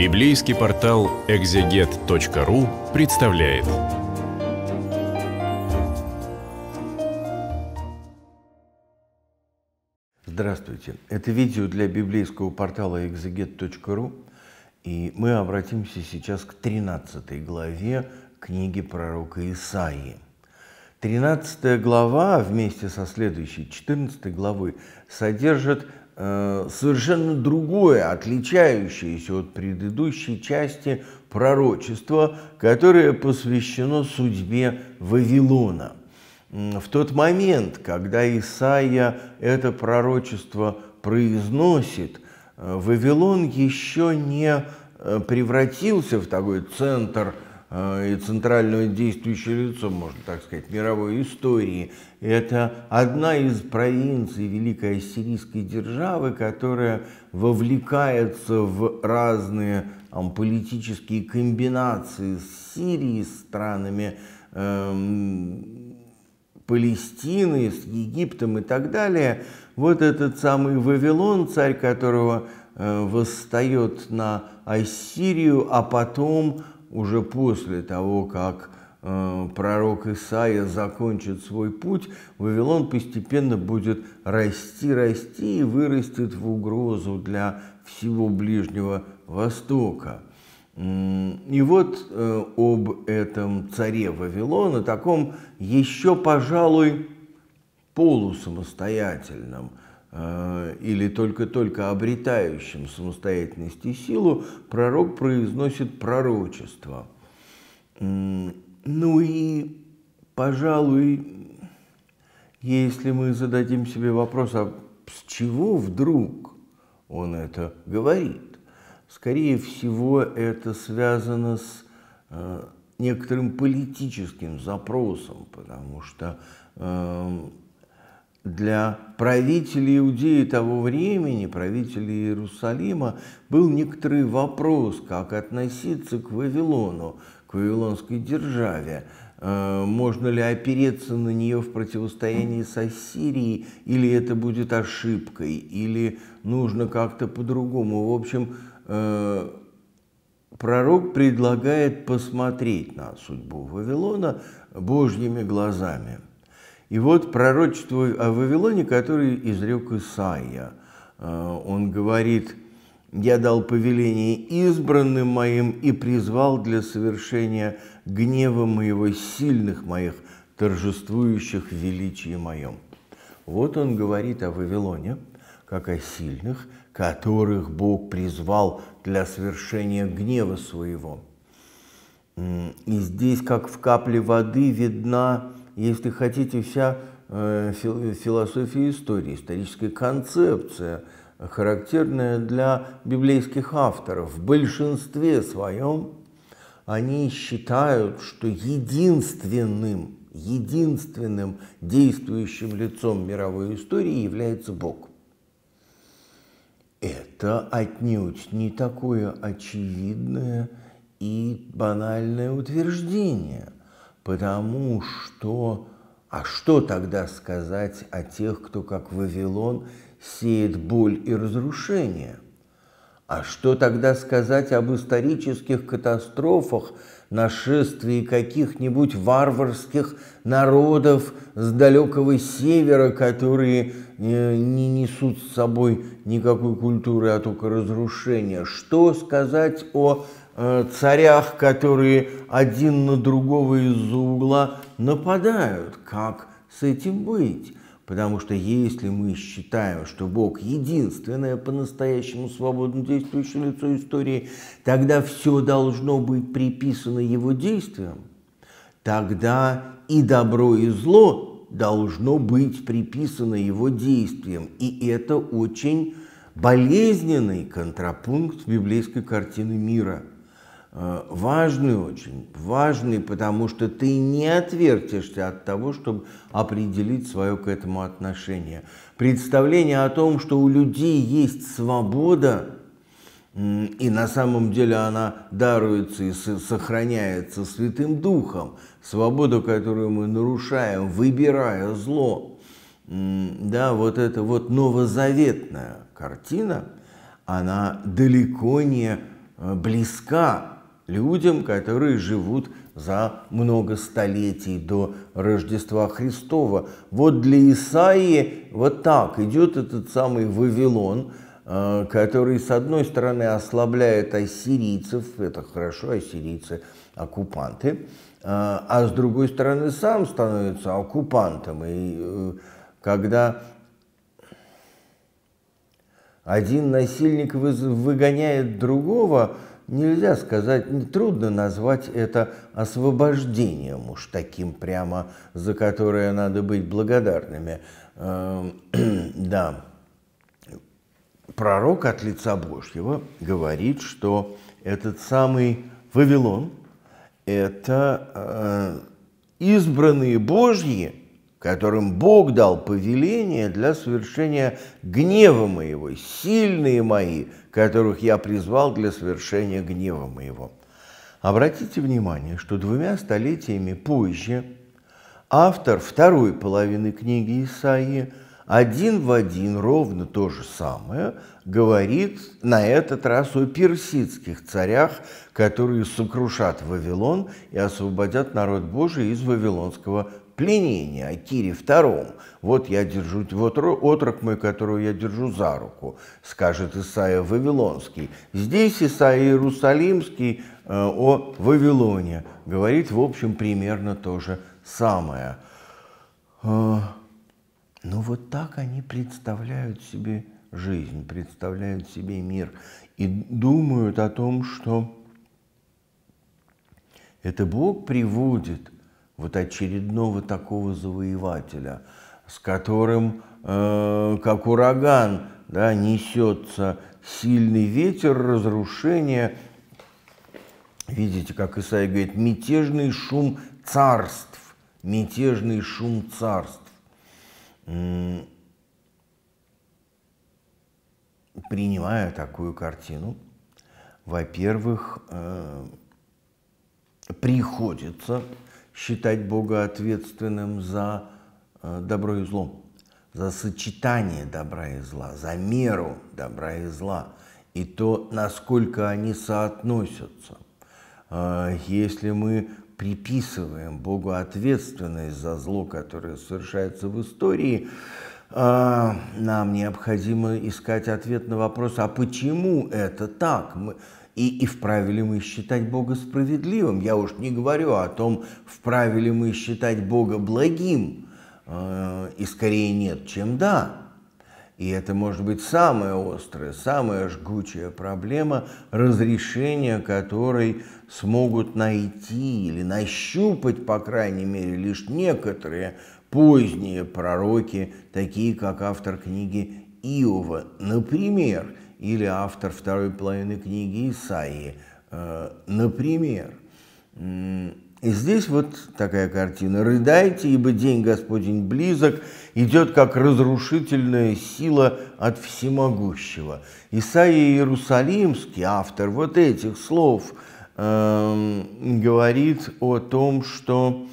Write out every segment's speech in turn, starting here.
Библейский портал экзегет.ру представляет. Здравствуйте. Это видео для библейского портала экзегет.ру. И мы обратимся сейчас к 13 главе книги пророка Исаии. 13 глава вместе со следующей 14 главы содержит Э, совершенно другое, отличающееся от предыдущей части пророчества, которое посвящено судьбе Вавилона. В тот момент, когда Исаия это пророчество произносит, э, Вавилон еще не э, превратился в такой центр – Э, и центральное действующее лицо, можно так сказать, мировой истории. Это одна из провинций Великой Ассирийской державы, которая вовлекается в разные там, политические комбинации с Сирией, с странами эм, Палестины, с Египтом и так далее. Вот этот самый Вавилон, царь которого э, восстает на Ассирию, а потом уже после того, как э, пророк Исаия закончит свой путь, Вавилон постепенно будет расти, расти и вырастет в угрозу для всего Ближнего Востока. И вот э, об этом царе Вавилона, таком еще, пожалуй, полусамостоятельном, Э, или только-только обретающим самостоятельность и силу, пророк произносит пророчество. Ну и, пожалуй, если мы зададим себе вопрос, а с чего вдруг он это говорит? Скорее всего, это связано с э, некоторым политическим запросом, потому что эм, для правителей Иудеи того времени, правителей Иерусалима, был некоторый вопрос, как относиться к Вавилону, к вавилонской державе. Э, можно ли опереться на нее в противостоянии со Сирией, или это будет ошибкой, или нужно как-то по-другому. В общем, э, пророк предлагает посмотреть на судьбу Вавилона божьими глазами – и вот пророчество о Вавилоне, который изрек Исаия. А, он говорит, «Я дал повеление избранным моим и призвал для совершения гнева моего сильных моих, торжествующих величие моем». Вот он говорит о Вавилоне, как о сильных, которых Бог призвал для совершения гнева своего. И здесь, как в капле воды, видна если хотите, вся э, философия истории, историческая концепция, характерная для библейских авторов, в большинстве своем они считают, что единственным, единственным действующим лицом мировой истории является Бог. Это отнюдь не такое очевидное и банальное утверждение – потому что... А что тогда сказать о тех, кто, как Вавилон, сеет боль и разрушение? А что тогда сказать об исторических катастрофах, нашествии каких-нибудь варварских народов с далекого севера, которые э, не несут с собой никакой культуры, а только разрушения? Что сказать о Э, царях, которые один на другого из-за угла нападают. Как с этим быть? Потому что если мы считаем, что Бог единственное по-настоящему свободно действующее лицо истории, тогда все должно быть приписано его действиям, тогда и добро, и зло должно быть приписано его действиям. И это очень болезненный контрапункт библейской картины мира – Э, важный очень, важный, потому что ты не отвертишься от того, чтобы определить свое к этому отношение. Представление о том, что у людей есть свобода, и на самом деле она даруется и сохраняется Святым Духом, свободу, которую мы нарушаем, выбирая зло. Да, вот эта вот новозаветная картина, она далеко не э, близка людям, которые живут за много столетий до Рождества Христова. Вот для Исаии вот так идет этот самый Вавилон, э, который, с одной стороны, ослабляет ассирийцев, это хорошо, ассирийцы – оккупанты, э, а с другой стороны, сам становится оккупантом. И э, когда один насильник выгоняет другого – нельзя сказать, не трудно назвать это освобождением уж таким прямо, за которое надо быть благодарными. Эм, да, пророк от лица Божьего говорит, что этот самый Вавилон – это э, избранные Божьи – которым Бог дал повеление для совершения гнева моего, сильные мои, которых я призвал для совершения гнева моего. Обратите внимание, что двумя столетиями позже автор второй половины книги Исаии один в один ровно то же самое говорит на этот раз о персидских царях, которые сокрушат Вавилон и освободят народ Божий из вавилонского пленения о Кире II. Вот я держу, вот отрок мой, которого я держу за руку, скажет Исаия Вавилонский. Здесь Исаия Иерусалимский э, о Вавилоне говорит, в общем, примерно то же самое. Э, Но ну, вот так они представляют себе жизнь, представляют себе мир и думают о том, что это Бог приводит – вот очередного такого завоевателя, с которым, э, как ураган, да, несется сильный ветер разрушения. Видите, как Исаия говорит, мятежный шум царств, мятежный шум царств. Принимая такую картину, во-первых, э, приходится считать Бога ответственным за э, добро и зло, за сочетание добра и зла, за меру добра и зла и то, насколько они соотносятся. Э, если мы приписываем Богу ответственность за зло, которое совершается в истории, э, нам необходимо искать ответ на вопрос, а почему это так? И, и вправе ли мы считать Бога справедливым? Я уж не говорю о том, вправе ли мы считать Бога благим. А, и скорее нет, чем да. И это может быть самая острая, самая жгучая проблема, разрешение которой смогут найти или нащупать, по крайней мере, лишь некоторые поздние пророки, такие как автор книги Иова. Например, или автор второй половины книги Исаии, э, например. И здесь вот такая картина. «Рыдайте, ибо день Господень близок, идет как разрушительная сила от всемогущего». Исаия Иерусалимский, автор вот этих слов, э, говорит о том, что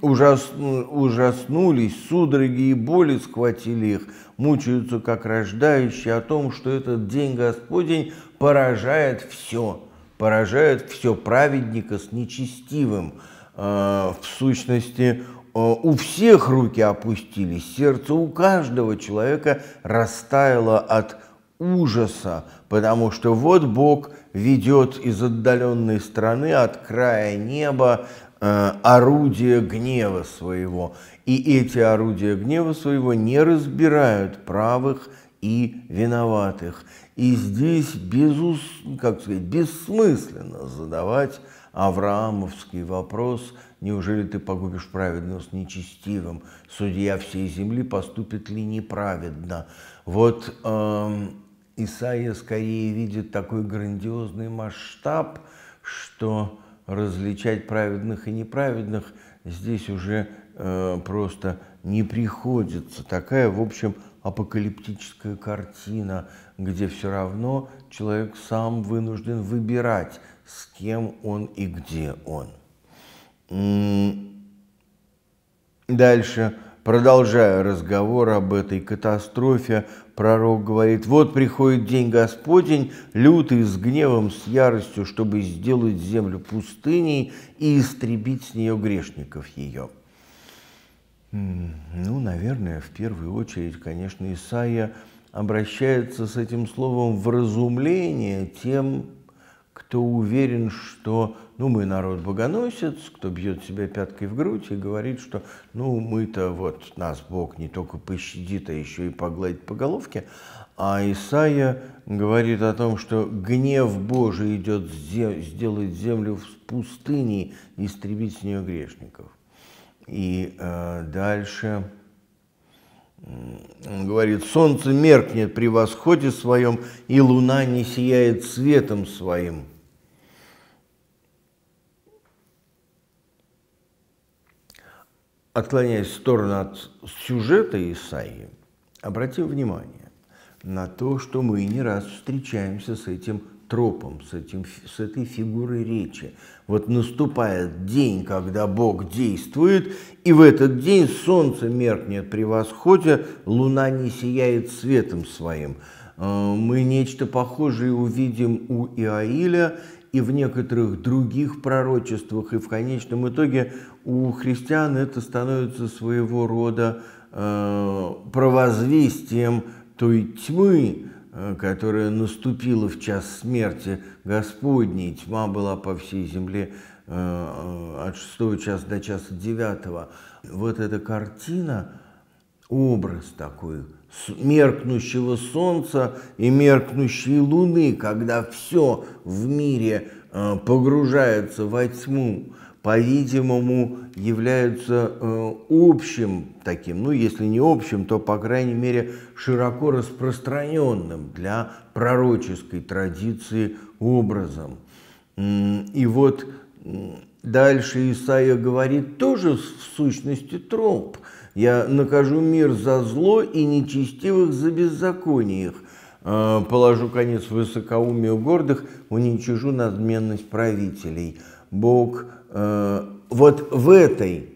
ужас, ужаснулись, судороги и боли схватили их, мучаются как рождающие о том, что этот день Господень поражает все, поражает все праведника с нечестивым. А, в сущности, а, у всех руки опустились, сердце у каждого человека растаяло от ужаса, потому что вот Бог ведет из отдаленной страны, от края неба, Э, орудия гнева своего, и эти орудия гнева своего не разбирают правых и виноватых. И здесь безус, как сказать, бессмысленно задавать авраамовский вопрос, неужели ты погубишь праведного с нечестивым, судья всей земли поступит ли неправедно. Вот эм, Исаия скорее видит такой грандиозный масштаб, что различать праведных и неправедных здесь уже э, просто не приходится. Такая, в общем, апокалиптическая картина, где все равно человек сам вынужден выбирать, с кем он и где он. Дальше Продолжая разговор об этой катастрофе, пророк говорит, «Вот приходит день Господень, лютый, с гневом, с яростью, чтобы сделать землю пустыней и истребить с нее грешников ее». Ну, наверное, в первую очередь, конечно, Исаия обращается с этим словом в разумление тем, кто уверен, что ну, мы народ богоносец, кто бьет себя пяткой в грудь и говорит, что ну мы-то вот, нас Бог не только пощадит, а еще и погладит по головке. А Исаия говорит о том, что гнев Божий идет сделать землю в пустыне и истребить с нее грешников. И э, дальше он говорит, солнце меркнет при восходе своем, и луна не сияет светом своим. Отклоняясь в сторону от сюжета Исаии, обратим внимание на то, что мы не раз встречаемся с этим тропам, с, этим, с этой фигурой речи. Вот наступает день, когда Бог действует, и в этот день солнце меркнет при восходе, луна не сияет светом своим. Э, мы нечто похожее увидим у Иаиля и в некоторых других пророчествах, и в конечном итоге у христиан это становится своего рода э, провозвестием той тьмы, Э, которая наступила в час смерти Господней, тьма была по всей земле э, э, от шестого часа до часа девятого. Вот эта картина, образ такой меркнущего солнца и меркнущей луны, когда все в мире погружается во тьму – по-видимому, являются э, общим таким, ну если не общим, то по крайней мере широко распространенным для пророческой традиции образом. И вот дальше Исаия говорит тоже в сущности троп. «Я накажу мир за зло и нечестивых за беззаконие их, э, положу конец высокоумию гордых, уничижу надменность правителей». Бог э, вот в этой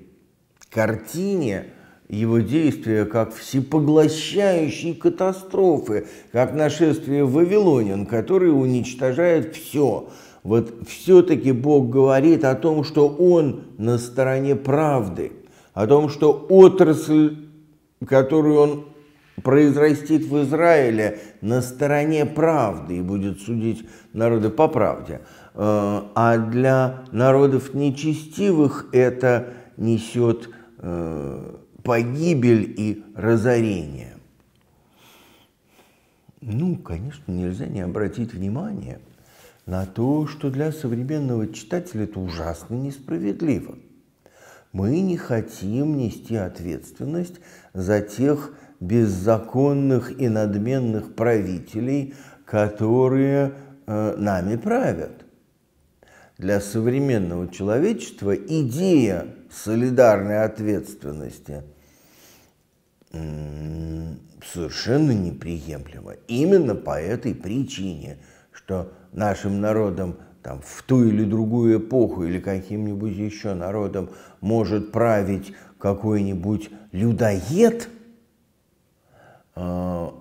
картине его действия как всепоглощающей катастрофы, как нашествие вавилонян, которые уничтожают все. Вот все-таки Бог говорит о том, что Он на стороне правды, о том, что отрасль, которую Он произрастит в Израиле, на стороне правды и будет судить народы по правде. Э, а для народов нечестивых это несет э, погибель и разорение. Ну, конечно, нельзя не обратить внимание на то, что для современного читателя это ужасно несправедливо. Мы не хотим нести ответственность за тех беззаконных и надменных правителей, которые э, нами правят для современного человечества идея солидарной ответственности совершенно неприемлема. Именно по этой причине, что нашим народам там, в ту или другую эпоху или каким-нибудь еще народом может править какой-нибудь людоед, а,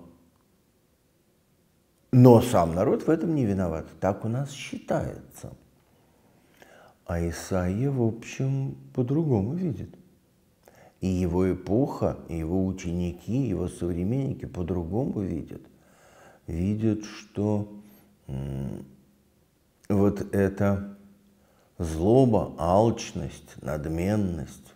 но сам народ в этом не виноват. Так у нас считается. А Исаия, в общем, по-другому видит. И его эпоха, и его ученики, и его современники по-другому видят. Видят, что вот эта злоба, алчность, надменность,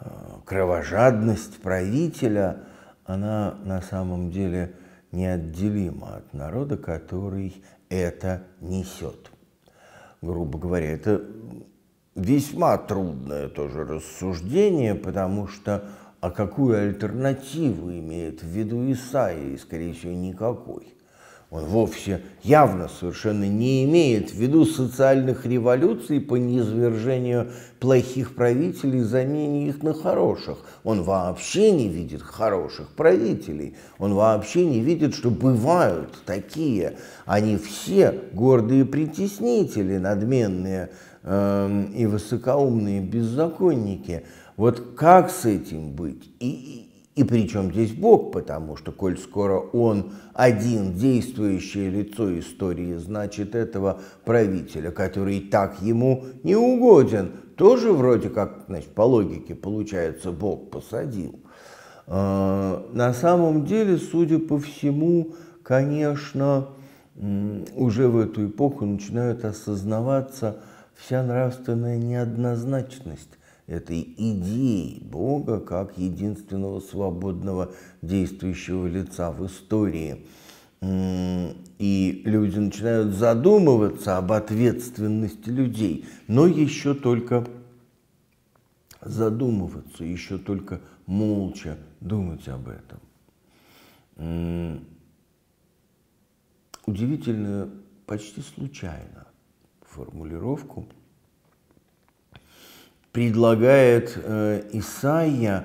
э, кровожадность правителя, она на самом деле неотделима от народа, который это несет грубо говоря. Это весьма трудное тоже рассуждение, потому что а какую альтернативу имеет в виду Исаия? скорее всего, никакой он вовсе явно совершенно не имеет в виду социальных революций по низвержению плохих правителей и замене их на хороших. Он вообще не видит хороших правителей. Он вообще не видит, что бывают такие. Они все гордые притеснители, надменные э, и высокоумные беззаконники. Вот как с этим быть? И, и при чем здесь Бог? Потому что, коль скоро он один действующее лицо истории, значит, этого правителя, который и так ему не угоден, тоже вроде как, значит, по логике получается, Бог посадил. А, на самом деле, судя по всему, конечно, уже в эту эпоху начинают осознаваться вся нравственная неоднозначность этой идеи Бога как единственного свободного действующего лица в истории. И люди начинают задумываться об ответственности людей, но еще только задумываться, еще только молча думать об этом. Удивительно, почти случайно формулировку – предлагает э, Исаия,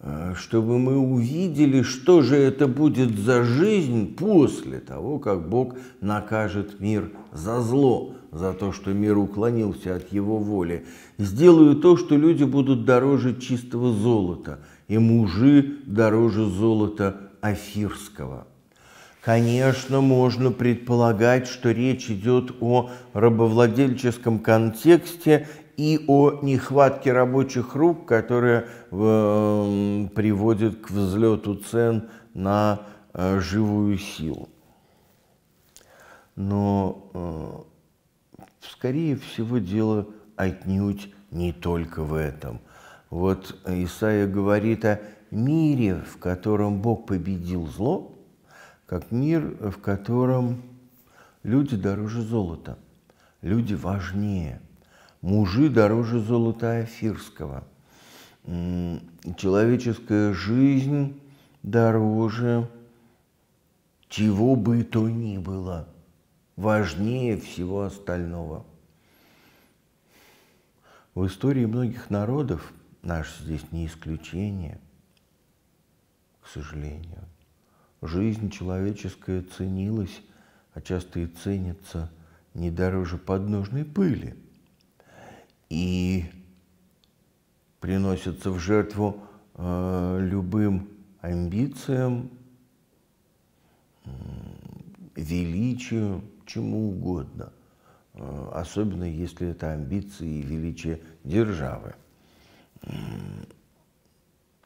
э, чтобы мы увидели, что же это будет за жизнь после того, как Бог накажет мир за зло, за то, что мир уклонился от его воли. «Сделаю то, что люди будут дороже чистого золота, и мужи дороже золота афирского». Конечно, можно предполагать, что речь идет о рабовладельческом контексте и о нехватке рабочих рук, которая э, приводит к взлету цен на э, живую силу. Но, э, скорее всего, дело отнюдь не только в этом. Вот Исаия говорит о мире, в котором Бог победил зло, как мир, в котором люди дороже золота, люди важнее – Мужи дороже золота Афирского. Человеческая жизнь дороже чего бы то ни было, важнее всего остального. В истории многих народов, наш здесь не исключение, к сожалению, жизнь человеческая ценилась, а часто и ценится не дороже подножной пыли – и приносятся в жертву э, любым амбициям, величию, чему угодно, э, особенно если это амбиции и величие державы.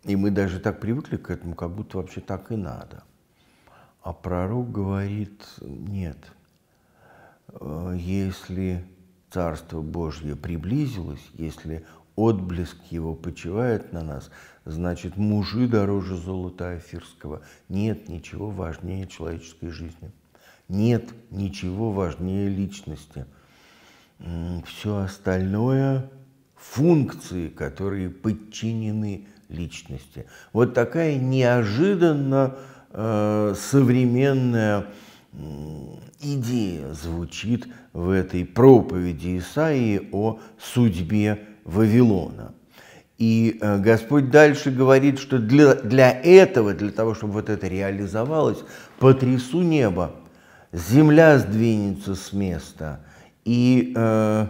И мы даже так привыкли к этому, как будто вообще так и надо. А пророк говорит, нет, э, если Царство Божье приблизилось, если отблеск его почивает на нас, значит, мужи дороже золота Афирского. Нет ничего важнее человеческой жизни. Нет ничего важнее личности. Все остальное – функции, которые подчинены личности. Вот такая неожиданно э, современная идея звучит в этой проповеди Исаии о судьбе Вавилона. И э, Господь дальше говорит, что для, для этого, для того, чтобы вот это реализовалось, потрясу небо, земля сдвинется с места, и э,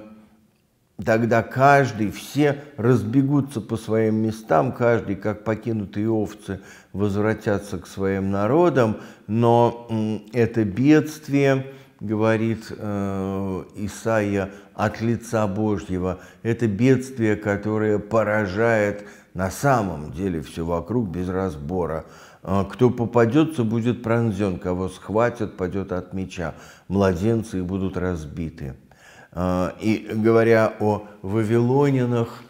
Тогда каждый, все разбегутся по своим местам, каждый, как покинутые овцы, возвратятся к своим народам, но это бедствие, говорит э, Исаия от лица Божьего, это бедствие, которое поражает на самом деле все вокруг без разбора. Э, кто попадется, будет пронзен, кого схватят, падет от меча, младенцы будут разбиты. А, и говоря о вавилонинах,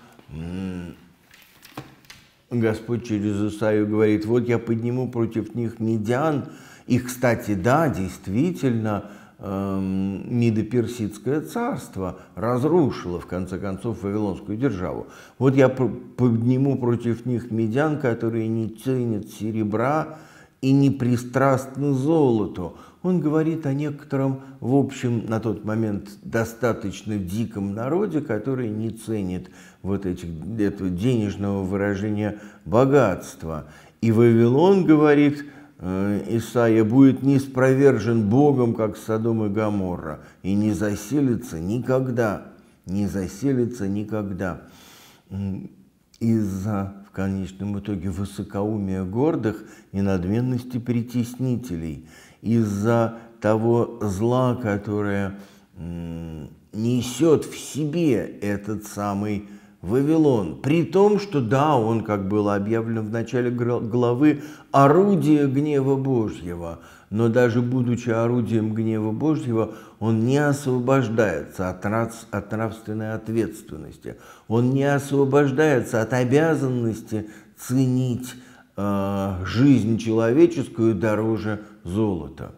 Господь через Исаию говорит, вот я подниму против них медиан, и, кстати, да, действительно, эм, Мидо-Персидское царство разрушило, в конце концов, Вавилонскую державу. Вот я подниму против них медян, которые не ценят серебра и не пристрастны золоту он говорит о некотором, в общем, на тот момент достаточно диком народе, который не ценит вот этих, этого денежного выражения богатства. И Вавилон, говорит э, Исаия, будет неспровержен Богом, как Содом и Гаморра, и не заселится никогда, не заселится никогда. Из-за в конечном итоге высокоумия гордых и надменности притеснителей – из-за того зла, которое несет в себе этот самый Вавилон. При том, что да, он, как было объявлено в начале главы, орудие гнева Божьего, но даже будучи орудием гнева Божьего, он не освобождается от, нрав... от нравственной ответственности, он не освобождается от обязанности ценить э, жизнь человеческую дороже Золото.